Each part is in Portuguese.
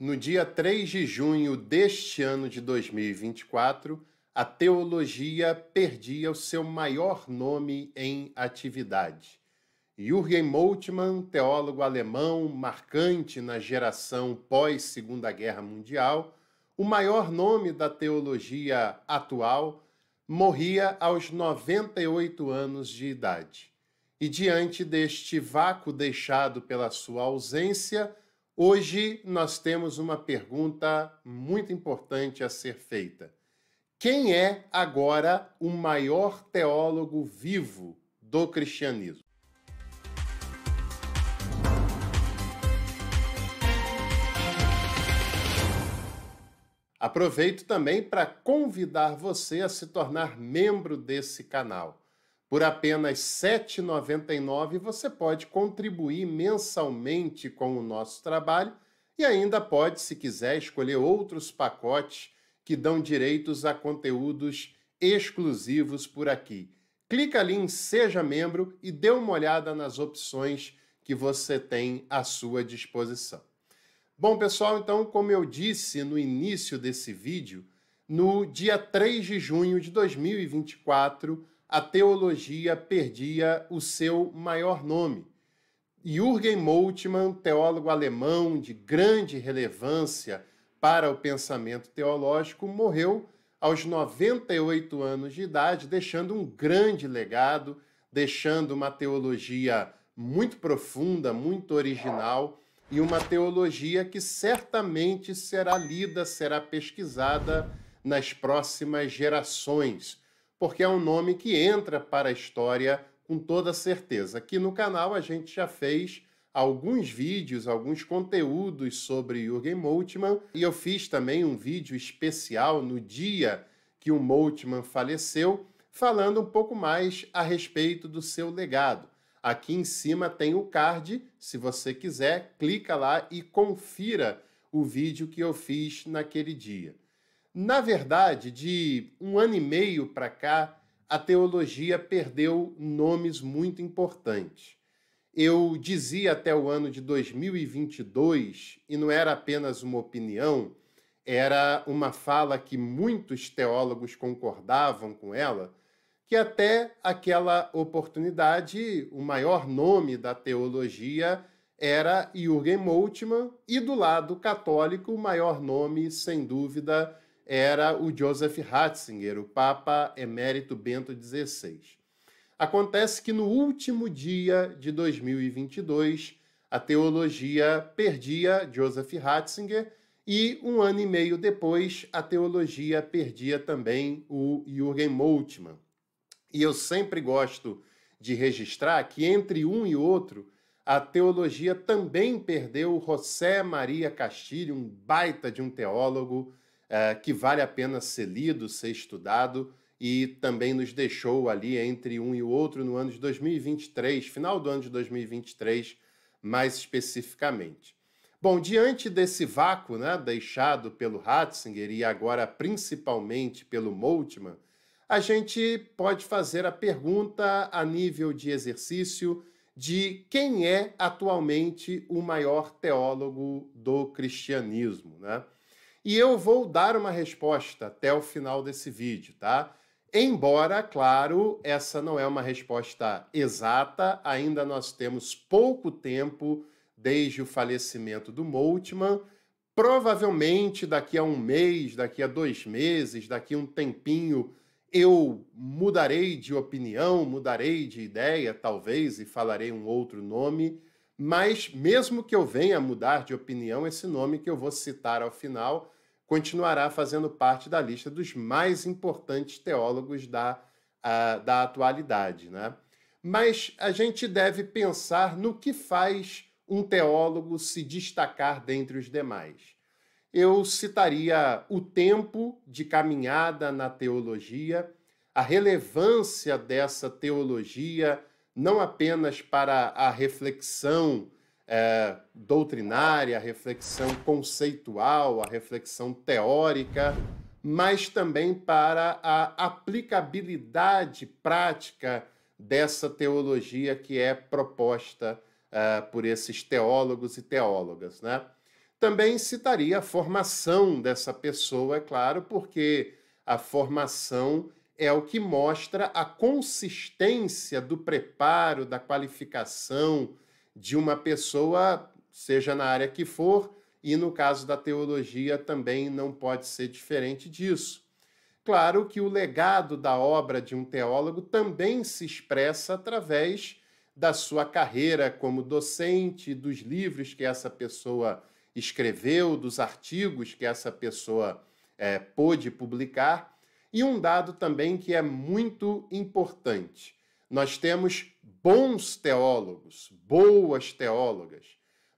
No dia 3 de junho deste ano de 2024, a teologia perdia o seu maior nome em atividade. Jürgen Moltmann, teólogo alemão marcante na geração pós-Segunda Guerra Mundial, o maior nome da teologia atual, morria aos 98 anos de idade. E diante deste vácuo deixado pela sua ausência, Hoje nós temos uma pergunta muito importante a ser feita. Quem é agora o maior teólogo vivo do cristianismo? Aproveito também para convidar você a se tornar membro desse canal. Por apenas R$ 7,99 você pode contribuir mensalmente com o nosso trabalho e ainda pode, se quiser, escolher outros pacotes que dão direitos a conteúdos exclusivos por aqui. Clica ali em Seja Membro e dê uma olhada nas opções que você tem à sua disposição. Bom, pessoal, então, como eu disse no início desse vídeo, no dia 3 de junho de 2024, a teologia perdia o seu maior nome. Jürgen Moltmann, teólogo alemão de grande relevância para o pensamento teológico, morreu aos 98 anos de idade, deixando um grande legado, deixando uma teologia muito profunda, muito original e uma teologia que certamente será lida, será pesquisada nas próximas gerações porque é um nome que entra para a história com toda certeza. Aqui no canal a gente já fez alguns vídeos, alguns conteúdos sobre Jürgen Moltmann e eu fiz também um vídeo especial no dia que o Moltmann faleceu, falando um pouco mais a respeito do seu legado. Aqui em cima tem o card, se você quiser, clica lá e confira o vídeo que eu fiz naquele dia. Na verdade, de um ano e meio para cá, a teologia perdeu nomes muito importantes. Eu dizia até o ano de 2022, e não era apenas uma opinião, era uma fala que muitos teólogos concordavam com ela, que até aquela oportunidade o maior nome da teologia era Jürgen Moltmann, e do lado católico o maior nome, sem dúvida, era o Joseph Ratzinger, o Papa Emérito Bento XVI. Acontece que no último dia de 2022, a teologia perdia Joseph Ratzinger e um ano e meio depois a teologia perdia também o Jürgen Moltmann. E eu sempre gosto de registrar que entre um e outro a teologia também perdeu José Maria Castilho, um baita de um teólogo é, que vale a pena ser lido, ser estudado e também nos deixou ali entre um e o outro no ano de 2023, final do ano de 2023, mais especificamente. Bom, diante desse vácuo né, deixado pelo Ratzinger e agora principalmente pelo Moltmann, a gente pode fazer a pergunta a nível de exercício de quem é atualmente o maior teólogo do cristianismo, né? e eu vou dar uma resposta até o final desse vídeo, tá? Embora, claro, essa não é uma resposta exata, ainda nós temos pouco tempo desde o falecimento do Moltmann. Provavelmente daqui a um mês, daqui a dois meses, daqui a um tempinho, eu mudarei de opinião, mudarei de ideia, talvez, e falarei um outro nome. Mas mesmo que eu venha mudar de opinião, esse nome que eu vou citar ao final continuará fazendo parte da lista dos mais importantes teólogos da, ah, da atualidade. Né? Mas a gente deve pensar no que faz um teólogo se destacar dentre os demais. Eu citaria o tempo de caminhada na teologia, a relevância dessa teologia, não apenas para a reflexão é, doutrinária, a reflexão conceitual, a reflexão teórica, mas também para a aplicabilidade prática dessa teologia que é proposta é, por esses teólogos e teólogas. Né? Também citaria a formação dessa pessoa, é claro, porque a formação é o que mostra a consistência do preparo, da qualificação, de uma pessoa, seja na área que for, e no caso da teologia também não pode ser diferente disso. Claro que o legado da obra de um teólogo também se expressa através da sua carreira como docente, dos livros que essa pessoa escreveu, dos artigos que essa pessoa é, pôde publicar. E um dado também que é muito importante: nós temos bons teólogos, boas teólogas,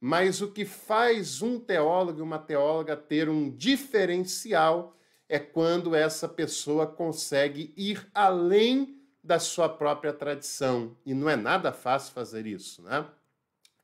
mas o que faz um teólogo e uma teóloga ter um diferencial é quando essa pessoa consegue ir além da sua própria tradição. E não é nada fácil fazer isso, né?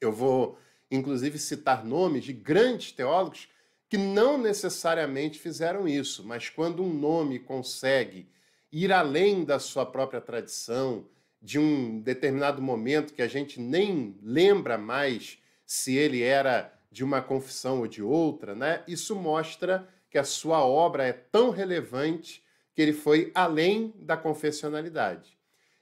Eu vou, inclusive, citar nomes de grandes teólogos que não necessariamente fizeram isso, mas quando um nome consegue ir além da sua própria tradição, de um determinado momento que a gente nem lembra mais se ele era de uma confissão ou de outra, né? Isso mostra que a sua obra é tão relevante que ele foi além da confessionalidade.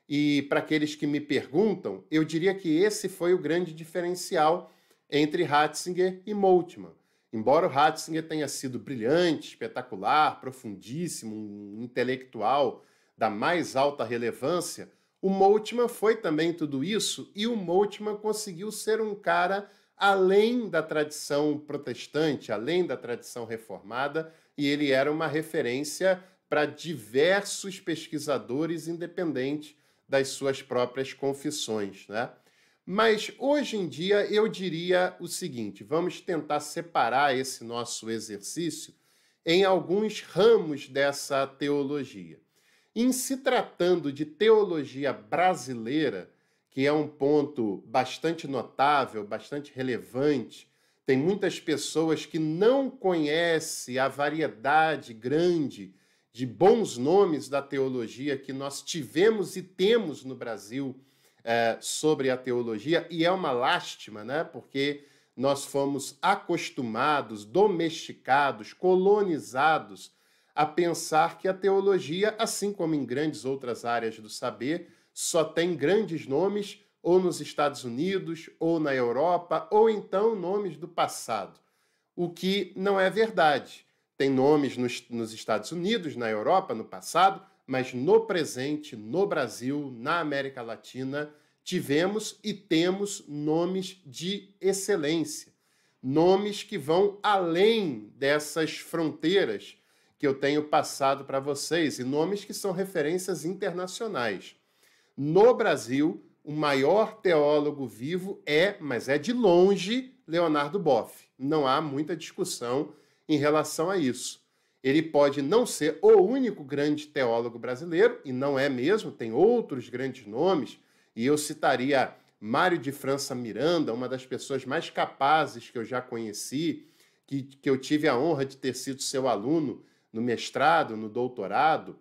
E para aqueles que me perguntam, eu diria que esse foi o grande diferencial entre Ratzinger e Moltmann. Embora o Ratzinger tenha sido brilhante, espetacular, profundíssimo, um intelectual da mais alta relevância, o Moltmann foi também tudo isso e o Moltmann conseguiu ser um cara além da tradição protestante, além da tradição reformada, e ele era uma referência para diversos pesquisadores independentes das suas próprias confissões, né? Mas hoje em dia eu diria o seguinte: vamos tentar separar esse nosso exercício em alguns ramos dessa teologia. Em se tratando de teologia brasileira, que é um ponto bastante notável, bastante relevante, tem muitas pessoas que não conhecem a variedade grande de bons nomes da teologia que nós tivemos e temos no Brasil eh, sobre a teologia, e é uma lástima, né? Porque nós fomos acostumados, domesticados, colonizados a pensar que a teologia, assim como em grandes outras áreas do saber, só tem grandes nomes ou nos Estados Unidos, ou na Europa, ou então nomes do passado. O que não é verdade. Tem nomes nos, nos Estados Unidos, na Europa, no passado, mas no presente, no Brasil, na América Latina, tivemos e temos nomes de excelência, nomes que vão além dessas fronteiras que eu tenho passado para vocês e nomes que são referências internacionais. No Brasil, o maior teólogo vivo é, mas é de longe, Leonardo Boff. Não há muita discussão em relação a isso. Ele pode não ser o único grande teólogo brasileiro, e não é mesmo, tem outros grandes nomes, e eu citaria Mário de França Miranda, uma das pessoas mais capazes que eu já conheci, que, que eu tive a honra de ter sido seu aluno no mestrado, no doutorado,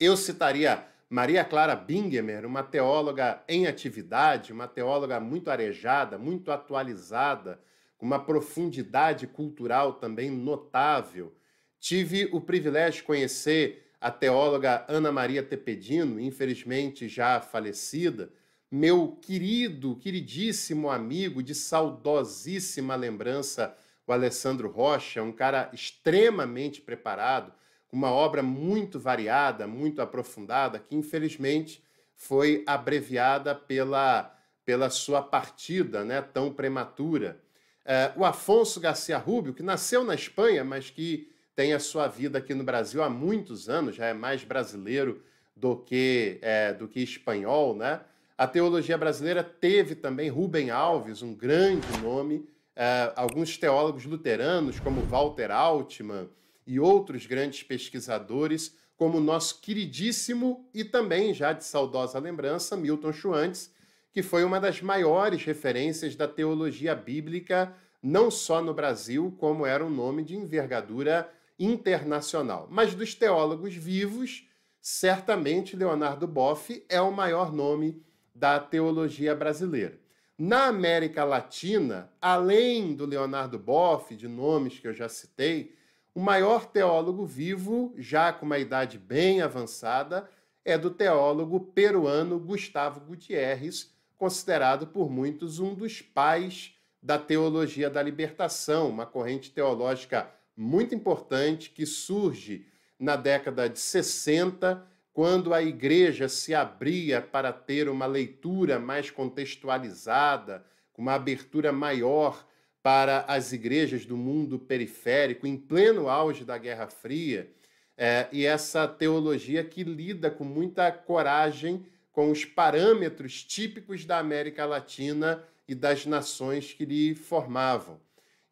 eu citaria Maria Clara Bingemer, uma teóloga em atividade, uma teóloga muito arejada, muito atualizada, com uma profundidade cultural também notável. Tive o privilégio de conhecer a teóloga Ana Maria Tepedino, infelizmente já falecida, meu querido, queridíssimo amigo de saudosíssima lembrança o Alessandro Rocha, é um cara extremamente preparado, uma obra muito variada, muito aprofundada, que infelizmente foi abreviada pela, pela sua partida né, tão prematura. É, o Afonso Garcia Rubio, que nasceu na Espanha, mas que tem a sua vida aqui no Brasil há muitos anos, já é mais brasileiro do que, é, do que espanhol, né? A teologia brasileira teve também Rubem Alves, um grande nome, Uh, alguns teólogos luteranos, como Walter Altman, e outros grandes pesquisadores, como o nosso queridíssimo e também já de saudosa lembrança, Milton Schwantz, que foi uma das maiores referências da teologia bíblica, não só no Brasil, como era um nome de envergadura internacional. Mas dos teólogos vivos, certamente Leonardo Boff é o maior nome da teologia brasileira. Na América Latina, além do Leonardo Boff, de nomes que eu já citei, o maior teólogo vivo, já com uma idade bem avançada, é do teólogo peruano Gustavo Gutierrez, considerado por muitos um dos pais da teologia da libertação, uma corrente teológica muito importante que surge na década de 60 quando a igreja se abria para ter uma leitura mais contextualizada, uma abertura maior para as igrejas do mundo periférico, em pleno auge da Guerra Fria, é, e essa teologia que lida com muita coragem com os parâmetros típicos da América Latina e das nações que lhe formavam.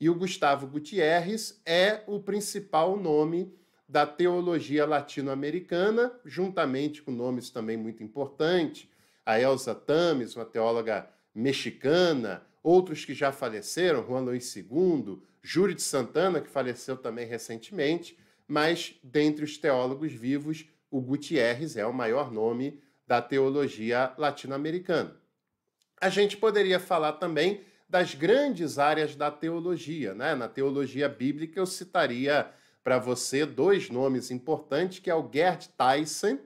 E o Gustavo Gutierrez é o principal nome da teologia latino-americana, juntamente com nomes também muito importantes, a Elsa Tames, uma teóloga mexicana, outros que já faleceram, Juan Luiz II, Júri de Santana, que faleceu também recentemente, mas dentre os teólogos vivos, o Gutierrez é o maior nome da teologia latino-americana. A gente poderia falar também das grandes áreas da teologia, né? Na teologia bíblica eu citaria para você dois nomes importantes, que é o Gerd Tyson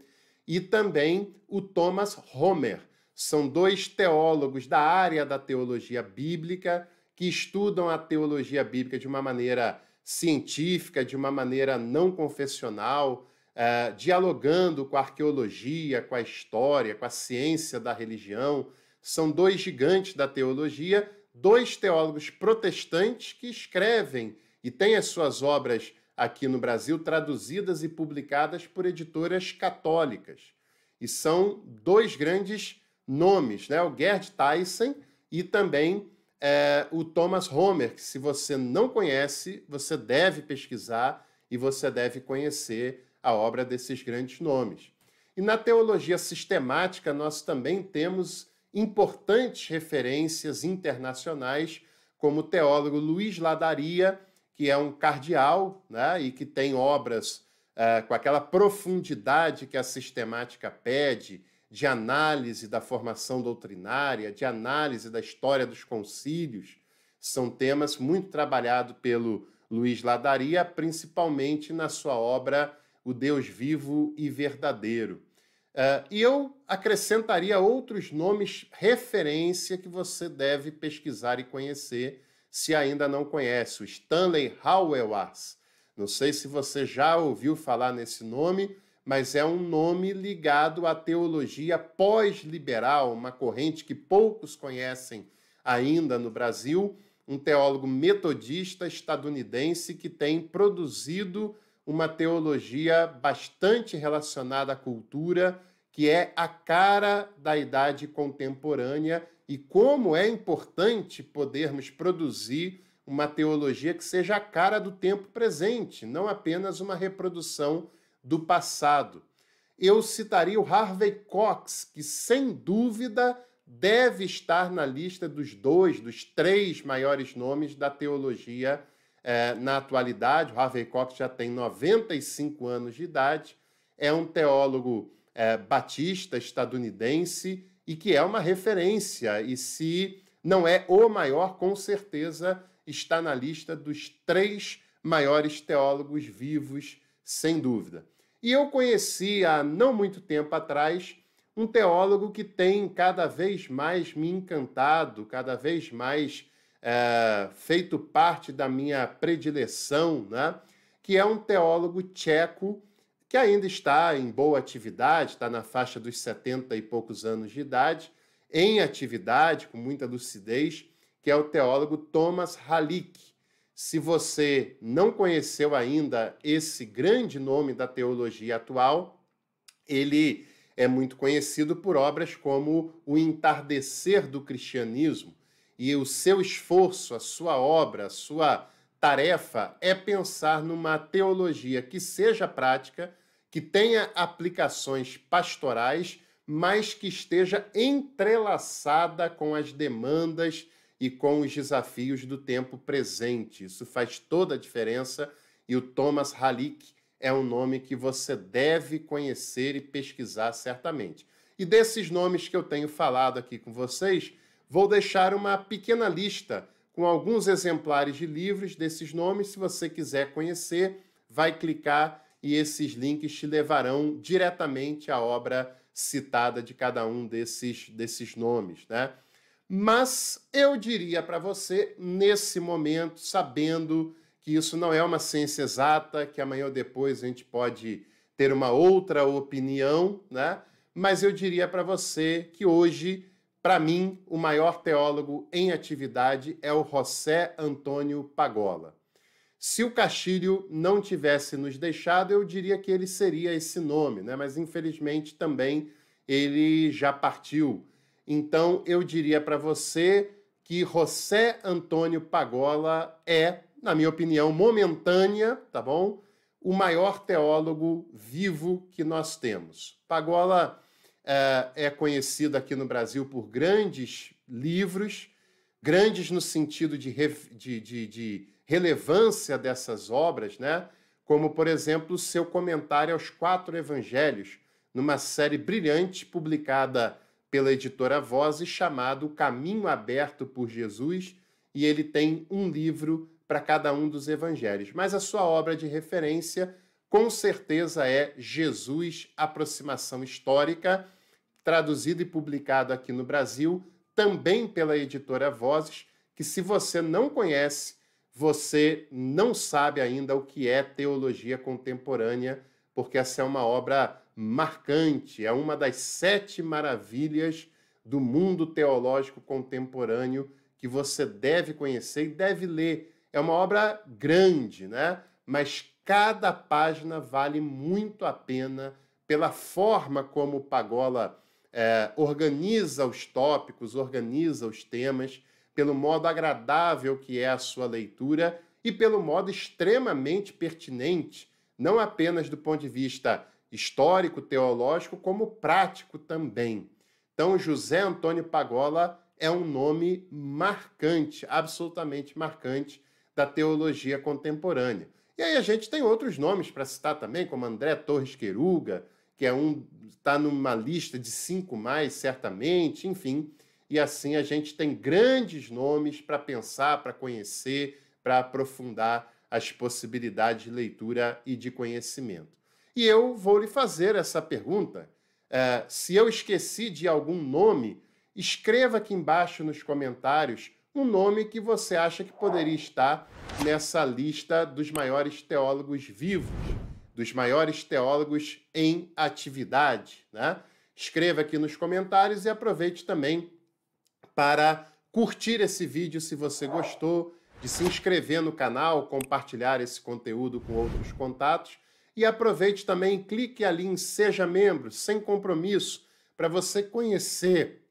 e também o Thomas Homer. São dois teólogos da área da teologia bíblica que estudam a teologia bíblica de uma maneira científica, de uma maneira não confessional, eh, dialogando com a arqueologia, com a história, com a ciência da religião. São dois gigantes da teologia, dois teólogos protestantes que escrevem e têm as suas obras aqui no Brasil, traduzidas e publicadas por editoras católicas. E são dois grandes nomes, né? o Gerd Tyson e também é, o Thomas Homer, que se você não conhece, você deve pesquisar e você deve conhecer a obra desses grandes nomes. E na teologia sistemática, nós também temos importantes referências internacionais, como o teólogo Luiz Ladaria, que é um cardeal né, e que tem obras uh, com aquela profundidade que a sistemática pede, de análise da formação doutrinária, de análise da história dos concílios, são temas muito trabalhados pelo Luiz Ladaria, principalmente na sua obra O Deus Vivo e Verdadeiro. Uh, e eu acrescentaria outros nomes referência que você deve pesquisar e conhecer se ainda não conhece, o Stanley Hauerwas. Não sei se você já ouviu falar nesse nome, mas é um nome ligado à teologia pós-liberal, uma corrente que poucos conhecem ainda no Brasil, um teólogo metodista estadunidense que tem produzido uma teologia bastante relacionada à cultura, que é a cara da idade contemporânea e como é importante podermos produzir uma teologia que seja a cara do tempo presente, não apenas uma reprodução do passado. Eu citaria o Harvey Cox, que sem dúvida deve estar na lista dos dois, dos três maiores nomes da teologia eh, na atualidade. O Harvey Cox já tem 95 anos de idade, é um teólogo eh, batista estadunidense e que é uma referência, e se não é o maior, com certeza está na lista dos três maiores teólogos vivos, sem dúvida. E eu conheci há não muito tempo atrás um teólogo que tem cada vez mais me encantado, cada vez mais é, feito parte da minha predileção, né? que é um teólogo tcheco que ainda está em boa atividade, está na faixa dos 70 e poucos anos de idade, em atividade, com muita lucidez, que é o teólogo Thomas Halick. Se você não conheceu ainda esse grande nome da teologia atual, ele é muito conhecido por obras como O Entardecer do Cristianismo, e o seu esforço, a sua obra, a sua tarefa é pensar numa teologia que seja prática, que tenha aplicações pastorais, mas que esteja entrelaçada com as demandas e com os desafios do tempo presente. Isso faz toda a diferença e o Thomas Halick é um nome que você deve conhecer e pesquisar certamente. E desses nomes que eu tenho falado aqui com vocês, vou deixar uma pequena lista com alguns exemplares de livros desses nomes. Se você quiser conhecer, vai clicar e esses links te levarão diretamente à obra citada de cada um desses, desses nomes, né? Mas eu diria para você, nesse momento, sabendo que isso não é uma ciência exata, que amanhã ou depois a gente pode ter uma outra opinião, né? Mas eu diria para você que hoje para mim, o maior teólogo em atividade é o José Antônio Pagola. Se o Castilho não tivesse nos deixado, eu diria que ele seria esse nome, né? mas infelizmente também ele já partiu. Então eu diria para você que José Antônio Pagola é, na minha opinião, momentânea, tá bom? O maior teólogo vivo que nós temos. Pagola é, é conhecido aqui no Brasil por grandes livros, grandes no sentido de, de, de, de relevância dessas obras, né? como, por exemplo, seu comentário aos quatro evangelhos, numa série brilhante publicada pela editora Vozes, chamado Caminho Aberto por Jesus, e ele tem um livro para cada um dos evangelhos. Mas a sua obra de referência com certeza é Jesus Aproximação Histórica, traduzido e publicado aqui no Brasil, também pela editora Vozes, que se você não conhece, você não sabe ainda o que é teologia contemporânea, porque essa é uma obra marcante, é uma das sete maravilhas do mundo teológico contemporâneo que você deve conhecer e deve ler. É uma obra grande, né? mas Cada página vale muito a pena pela forma como o Pagola é, organiza os tópicos, organiza os temas, pelo modo agradável que é a sua leitura e pelo modo extremamente pertinente, não apenas do ponto de vista histórico, teológico, como prático também. Então, José Antônio Pagola é um nome marcante, absolutamente marcante, da teologia contemporânea. E aí a gente tem outros nomes para citar também, como André Torres Queruga, que é um está numa lista de cinco mais, certamente, enfim. E assim a gente tem grandes nomes para pensar, para conhecer, para aprofundar as possibilidades de leitura e de conhecimento. E eu vou lhe fazer essa pergunta. Uh, se eu esqueci de algum nome, escreva aqui embaixo nos comentários um nome que você acha que poderia estar nessa lista dos maiores teólogos vivos, dos maiores teólogos em atividade, né? Escreva aqui nos comentários e aproveite também para curtir esse vídeo se você gostou, de se inscrever no canal, compartilhar esse conteúdo com outros contatos e aproveite também, clique ali em seja membro, sem compromisso, para você conhecer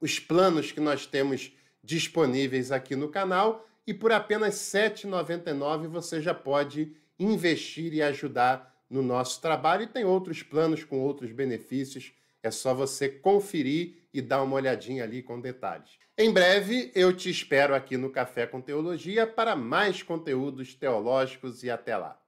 os planos que nós temos disponíveis aqui no canal e por apenas R$ 7,99 você já pode investir e ajudar no nosso trabalho. E tem outros planos com outros benefícios, é só você conferir e dar uma olhadinha ali com detalhes. Em breve eu te espero aqui no Café com Teologia para mais conteúdos teológicos e até lá.